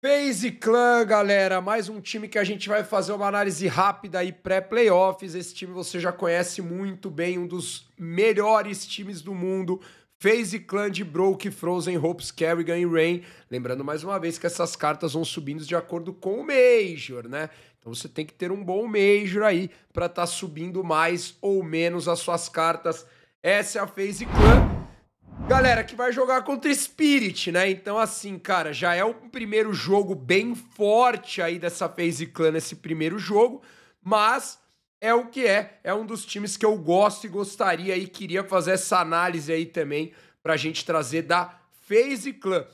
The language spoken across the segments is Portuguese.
Phase Clan, galera, mais um time que a gente vai fazer uma análise rápida aí pré-playoffs. Esse time você já conhece muito bem, um dos melhores times do mundo. Phase Clan de Broke, Frozen, Hopes, Kerrigan e Rain. Lembrando mais uma vez que essas cartas vão subindo de acordo com o Major, né? Então você tem que ter um bom Major aí para estar tá subindo mais ou menos as suas cartas. Essa é a Phase Clan. Galera, que vai jogar contra Spirit, né? Então, assim, cara, já é um primeiro jogo bem forte aí dessa FaZe Clan nesse primeiro jogo, mas é o que é. É um dos times que eu gosto e gostaria e queria fazer essa análise aí também pra gente trazer da FaZe Clan.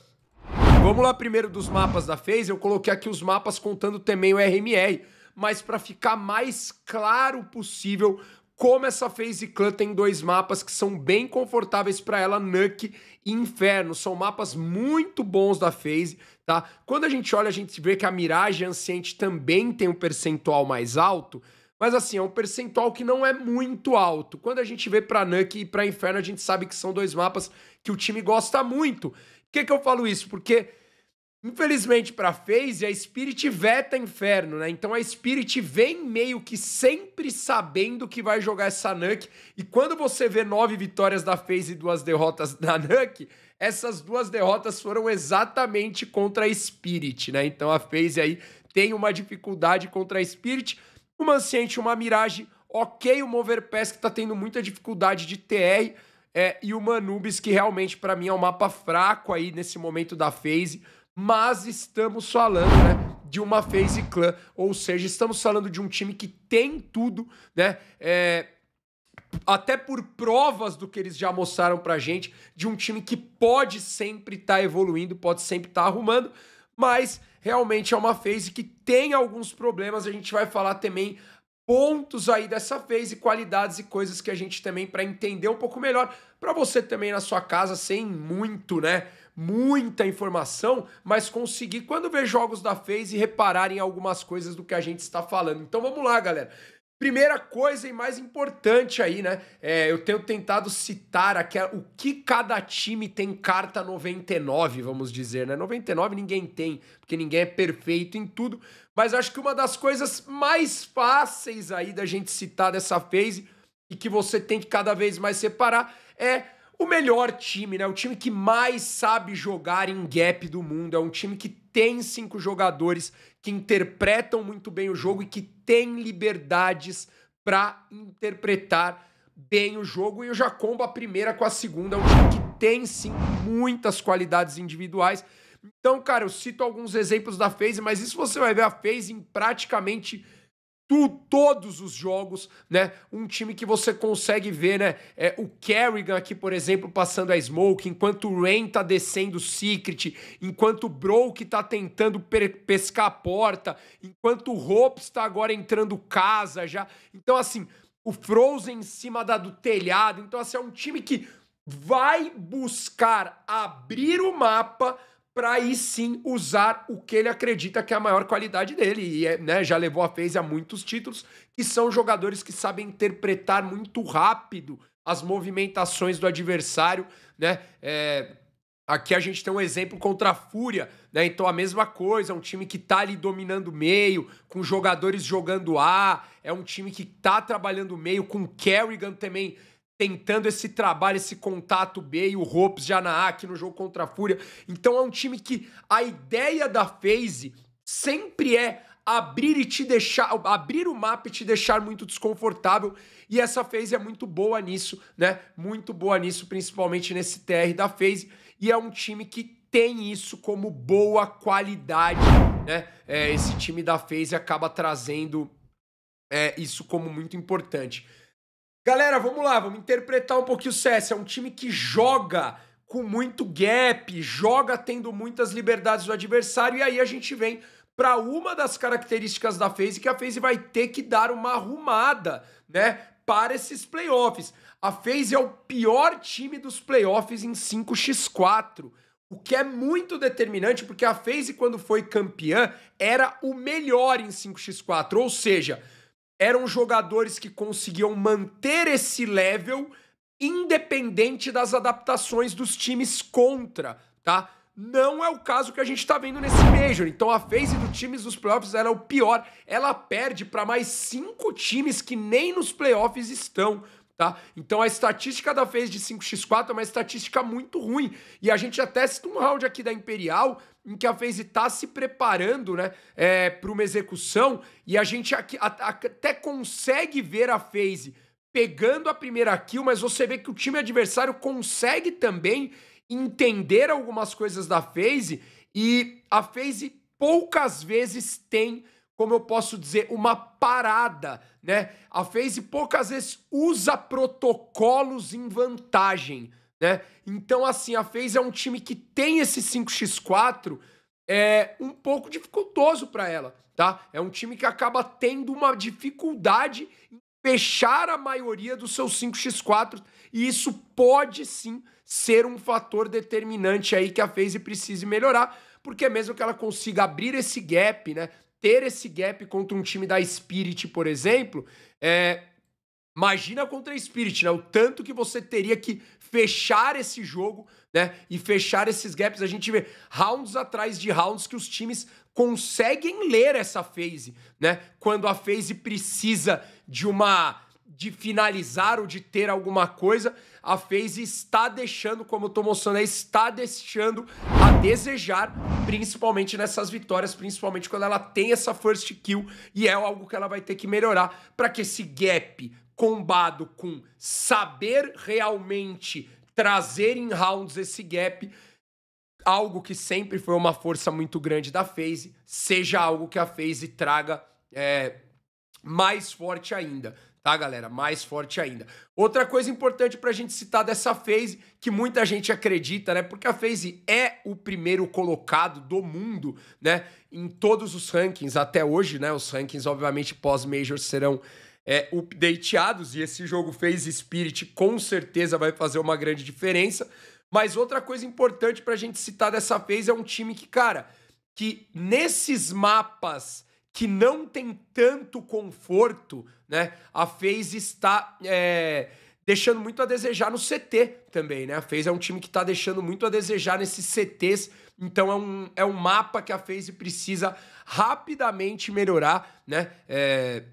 Vamos lá primeiro dos mapas da FaZe. Eu coloquei aqui os mapas contando também o RMR, mas para ficar mais claro possível, como essa Phase Clan tem dois mapas que são bem confortáveis para ela, Nuk e Inferno. São mapas muito bons da Phase, tá? Quando a gente olha, a gente vê que a Mirage Anciente também tem um percentual mais alto, mas assim, é um percentual que não é muito alto. Quando a gente vê para Nuk e para Inferno, a gente sabe que são dois mapas que o time gosta muito. Por que, que eu falo isso? Porque Infelizmente para FaZe, a Spirit veta Inferno, né? Então a Spirit vem meio que sempre sabendo que vai jogar essa Nuk E quando você vê nove vitórias da FaZe e duas derrotas da Nuk essas duas derrotas foram exatamente contra a Spirit, né? Então a FaZe aí tem uma dificuldade contra a Spirit. Uma Anciente, uma Mirage, ok, uma Overpass que tá tendo muita dificuldade de TR. É, e uma Anubis que realmente para mim é um mapa fraco aí nesse momento da FaZe mas estamos falando, né, de uma Phase Clan, ou seja, estamos falando de um time que tem tudo, né, é, até por provas do que eles já mostraram pra gente, de um time que pode sempre estar tá evoluindo, pode sempre estar tá arrumando, mas realmente é uma phase que tem alguns problemas, a gente vai falar também pontos aí dessa phase, qualidades e coisas que a gente também para entender um pouco melhor, para você também na sua casa sem muito, né, muita informação, mas conseguir, quando ver jogos da FaZe, reparar em algumas coisas do que a gente está falando. Então vamos lá, galera. Primeira coisa e mais importante aí, né? É, eu tenho tentado citar aqui o que cada time tem carta 99, vamos dizer, né? 99 ninguém tem, porque ninguém é perfeito em tudo. Mas acho que uma das coisas mais fáceis aí da gente citar dessa phase e que você tem que cada vez mais separar é o melhor time, né? O time que mais sabe jogar em gap do mundo. É um time que tem cinco jogadores que interpretam muito bem o jogo e que tem liberdades para interpretar bem o jogo. E o Jacombo, a primeira com a segunda. É um time que tem sim muitas qualidades individuais. Então, cara, eu cito alguns exemplos da FaZe, mas isso você vai ver a FaZe em praticamente tu, todos os jogos, né? Um time que você consegue ver, né? É, o Kerrigan aqui, por exemplo, passando a Smoke, enquanto o Rain tá descendo o Secret, enquanto o Broke tá tentando pescar a porta, enquanto o Hope está agora entrando casa já. Então, assim, o Frozen em cima da, do telhado. Então, assim, é um time que vai buscar abrir o mapa para aí sim usar o que ele acredita que é a maior qualidade dele. E é, né, já levou a FaZe a muitos títulos, que são jogadores que sabem interpretar muito rápido as movimentações do adversário, né? É, aqui a gente tem um exemplo contra a Fúria, né? Então a mesma coisa, um time que tá ali dominando o meio, com jogadores jogando A, é um time que tá trabalhando o meio, com o Kerrigan também tentando esse trabalho, esse contato B e o ropes já na A no jogo contra a Fúria. Então é um time que a ideia da FaZe sempre é abrir e te deixar, abrir o mapa e te deixar muito desconfortável. E essa FaZe é muito boa nisso, né? Muito boa nisso, principalmente nesse TR da FaZe. E é um time que tem isso como boa qualidade, né? É, esse time da FaZe acaba trazendo é, isso como muito importante. Galera, vamos lá, vamos interpretar um pouquinho o CS. É um time que joga com muito gap, joga tendo muitas liberdades do adversário, e aí a gente vem para uma das características da FaZe que a FaZe vai ter que dar uma arrumada, né, para esses playoffs. A FaZe é o pior time dos playoffs em 5x4. O que é muito determinante, porque a FaZe, quando foi campeã, era o melhor em 5x4. Ou seja, eram jogadores que conseguiam manter esse level independente das adaptações dos times contra, tá? Não é o caso que a gente tá vendo nesse Major. Então a phase do times dos playoffs era é o pior. Ela perde para mais cinco times que nem nos playoffs estão. Tá? Então a estatística da phase de 5x4 é uma estatística muito ruim. E a gente até cita um round aqui da Imperial em que a FaZe está se preparando né, é, para uma execução e a gente aqui, a, a, até consegue ver a FaZe pegando a primeira kill, mas você vê que o time adversário consegue também entender algumas coisas da FaZe e a FaZe poucas vezes tem, como eu posso dizer, uma parada, né? A FaZe poucas vezes usa protocolos em vantagem né? Então, assim, a FaZe é um time que tem esse 5x4 é um pouco dificultoso para ela, tá? É um time que acaba tendo uma dificuldade em fechar a maioria dos seus 5x4 e isso pode sim ser um fator determinante aí que a FaZe precise melhorar, porque mesmo que ela consiga abrir esse gap, né? Ter esse gap contra um time da Spirit, por exemplo, é, Imagina contra a Spirit, né? O tanto que você teria que fechar esse jogo, né? E fechar esses gaps. A gente vê rounds atrás de rounds que os times conseguem ler essa phase, né? Quando a phase precisa de uma de finalizar ou de ter alguma coisa, a phase está deixando, como eu tô mostrando aí, está deixando a desejar, principalmente nessas vitórias, principalmente quando ela tem essa first kill, e é algo que ela vai ter que melhorar para que esse gap combado com saber realmente trazer em rounds esse gap, algo que sempre foi uma força muito grande da FaZe, seja algo que a FaZe traga é, mais forte ainda. Tá, galera? Mais forte ainda. Outra coisa importante pra gente citar dessa FaZe, que muita gente acredita, né? Porque a FaZe é o primeiro colocado do mundo, né? Em todos os rankings até hoje, né? Os rankings, obviamente, pós-major serão é, updateados, e esse jogo fez Spirit, com certeza vai fazer uma grande diferença. Mas outra coisa importante para a gente citar dessa vez é um time que, cara, que nesses mapas que não tem tanto conforto, né? A FaZe está é, deixando muito a desejar no CT também, né? A FaZe é um time que está deixando muito a desejar nesses CTs, então é um, é um mapa que a FaZe precisa rapidamente melhorar, né? É,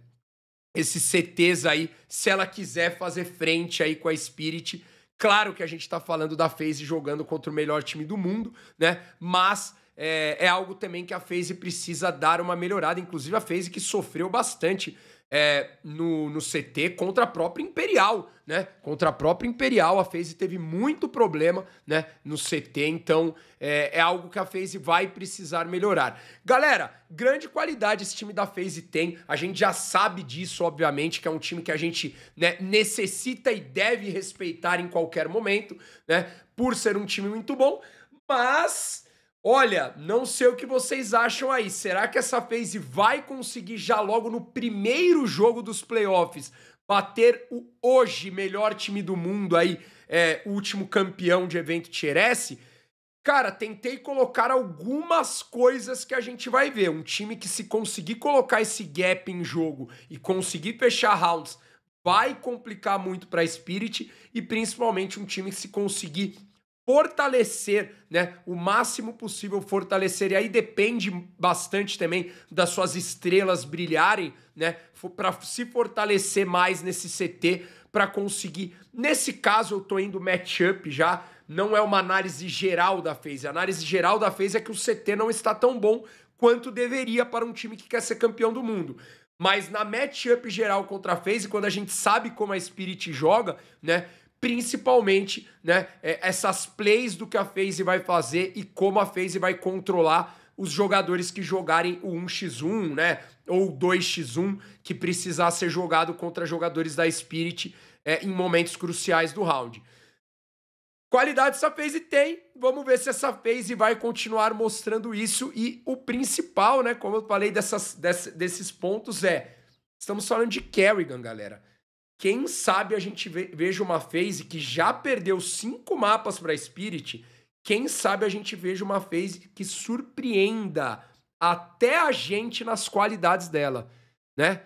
esses CTs aí, se ela quiser fazer frente aí com a Spirit. Claro que a gente está falando da FaZe jogando contra o melhor time do mundo, né? Mas é, é algo também que a FaZe precisa dar uma melhorada. Inclusive a FaZe que sofreu bastante é, no, no CT contra a própria Imperial, né? Contra a própria Imperial, a FaZe teve muito problema, né? No CT, então é, é algo que a FaZe vai precisar melhorar. Galera, grande qualidade esse time da FaZe tem, a gente já sabe disso, obviamente, que é um time que a gente né, necessita e deve respeitar em qualquer momento, né? Por ser um time muito bom, mas Olha, não sei o que vocês acham aí. Será que essa phase vai conseguir já logo no primeiro jogo dos playoffs bater o hoje melhor time do mundo aí, é, último campeão de evento Tieresse? Cara, tentei colocar algumas coisas que a gente vai ver. Um time que se conseguir colocar esse gap em jogo e conseguir fechar rounds, vai complicar muito para Spirit e principalmente um time que se conseguir fortalecer, né? O máximo possível fortalecer. E aí depende bastante também das suas estrelas brilharem, né? Para se fortalecer mais nesse CT para conseguir. Nesse caso, eu tô indo matchup já. Não é uma análise geral da fez. A análise geral da fez é que o CT não está tão bom quanto deveria para um time que quer ser campeão do mundo. Mas na matchup geral contra a FaZe, quando a gente sabe como a Spirit joga, né? principalmente né, é, essas plays do que a FaZe vai fazer e como a FaZe vai controlar os jogadores que jogarem o 1x1, né? Ou 2x1, que precisar ser jogado contra jogadores da Spirit é, em momentos cruciais do round. Qualidade essa FaZe tem, vamos ver se essa FaZe vai continuar mostrando isso. E o principal, né, como eu falei dessas, desses pontos, é: estamos falando de Kerrigan, galera. Quem sabe a gente veja uma phase que já perdeu cinco mapas para Spirit. Quem sabe a gente veja uma phase que surpreenda até a gente nas qualidades dela, né?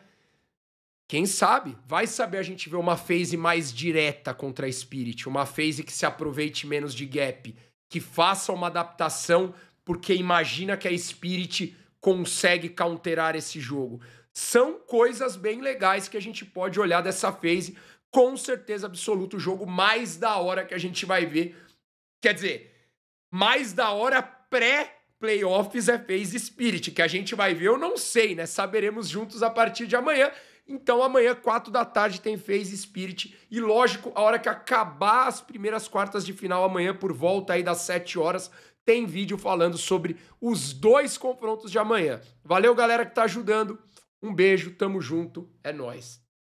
Quem sabe? Vai saber a gente ver uma phase mais direta contra a Spirit, uma phase que se aproveite menos de gap, que faça uma adaptação porque imagina que a Spirit consegue counterar esse jogo são coisas bem legais que a gente pode olhar dessa phase. Com certeza absoluta, o jogo mais da hora que a gente vai ver. Quer dizer, mais da hora pré-playoffs é phase Spirit. Que a gente vai ver, eu não sei, né? Saberemos juntos a partir de amanhã. Então, amanhã, 4 da tarde, tem Phase Spirit. E lógico, a hora que acabar as primeiras quartas de final, amanhã, por volta aí das 7 horas, tem vídeo falando sobre os dois confrontos de amanhã. Valeu, galera, que tá ajudando. Um beijo, tamo junto, é nós.